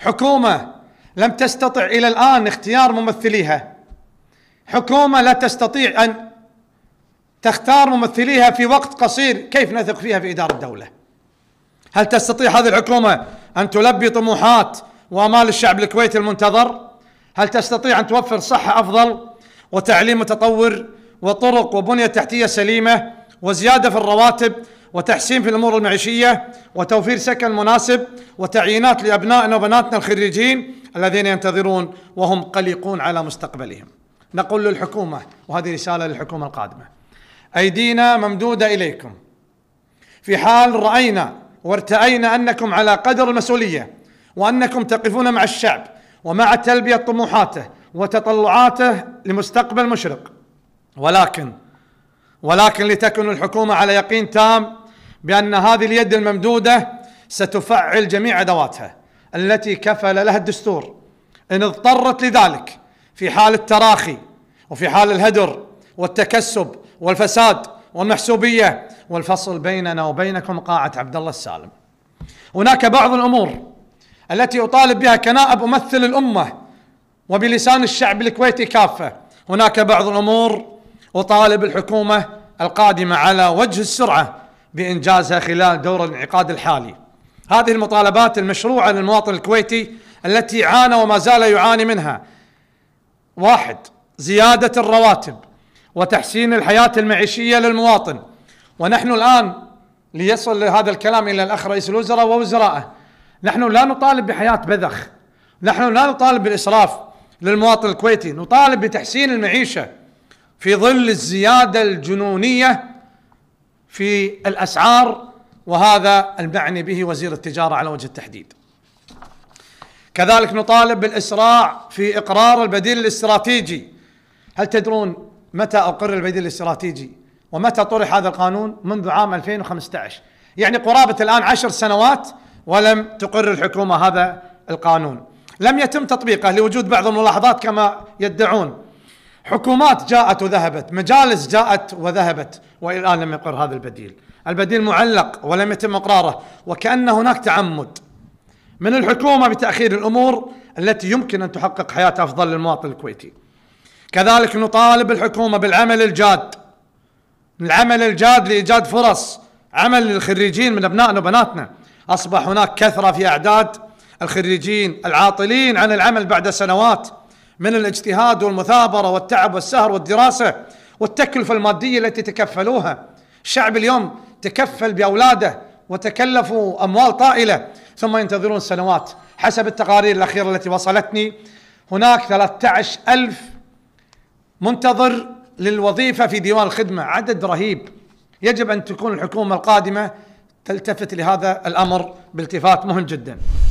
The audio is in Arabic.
حكومه لم تستطع الى الان اختيار ممثليها حكومه لا تستطيع ان تختار ممثليها في وقت قصير كيف نثق فيها في اداره الدوله هل تستطيع هذه الحكومه ان تلبي طموحات وامال الشعب الكويتي المنتظر هل تستطيع ان توفر صحه افضل وتعليم متطور وطرق وبنيه تحتيه سليمه وزياده في الرواتب وتحسين في الأمور المعيشية وتوفير سكن مناسب وتعيينات لأبنائنا وبناتنا الخريجين الذين ينتظرون وهم قلقون على مستقبلهم نقول للحكومة وهذه رسالة للحكومة القادمة أيدينا ممدودة إليكم في حال رأينا وارتأينا أنكم على قدر المسؤولية وأنكم تقفون مع الشعب ومع تلبية طموحاته وتطلعاته لمستقبل مشرق ولكن ولكن لتكن الحكومة على يقين تام بأن هذه اليد الممدودة ستفعل جميع أدواتها التي كفل لها الدستور إن اضطرت لذلك في حال التراخي وفي حال الهدر والتكسب والفساد والمحسوبية والفصل بيننا وبينكم قاعة عبد الله السالم هناك بعض الأمور التي أطالب بها كنائب أمثل الأمة وبلسان الشعب الكويتي كافة هناك بعض الأمور أطالب الحكومة القادمة على وجه السرعة بإنجازها خلال دور الانعقاد الحالي هذه المطالبات المشروعة للمواطن الكويتي التي عانى وما زال يعاني منها واحد زيادة الرواتب وتحسين الحياة المعيشية للمواطن ونحن الآن ليصل هذا الكلام إلى الأخ رئيس الوزراء ووزرائه نحن لا نطالب بحياة بذخ نحن لا نطالب بالإسراف للمواطن الكويتي نطالب بتحسين المعيشة في ظل الزيادة الجنونية في الاسعار وهذا المعني به وزير التجاره على وجه التحديد. كذلك نطالب بالاسراع في اقرار البديل الاستراتيجي. هل تدرون متى اقر البديل الاستراتيجي؟ ومتى طرح هذا القانون؟ منذ عام 2015 يعني قرابه الان عشر سنوات ولم تقر الحكومه هذا القانون. لم يتم تطبيقه لوجود بعض الملاحظات كما يدعون حكومات جاءت وذهبت مجالس جاءت وذهبت والى الان لم يقر هذا البديل البديل معلق ولم يتم اقراره وكان هناك تعمد من الحكومه بتاخير الامور التي يمكن ان تحقق حياه افضل للمواطن الكويتي كذلك نطالب الحكومه بالعمل الجاد العمل الجاد لايجاد فرص عمل للخريجين من ابنائنا وبناتنا اصبح هناك كثره في اعداد الخريجين العاطلين عن العمل بعد سنوات من الاجتهاد والمثابره والتعب والسهر والدراسه والتكلفه الماديه التي تكفلوها الشعب اليوم تكفل باولاده وتكلفوا اموال طائله ثم ينتظرون سنوات حسب التقارير الاخيره التي وصلتني هناك 13 ألف منتظر للوظيفه في ديوان الخدمه عدد رهيب يجب ان تكون الحكومه القادمه تلتفت لهذا الامر بالتفات مهم جدا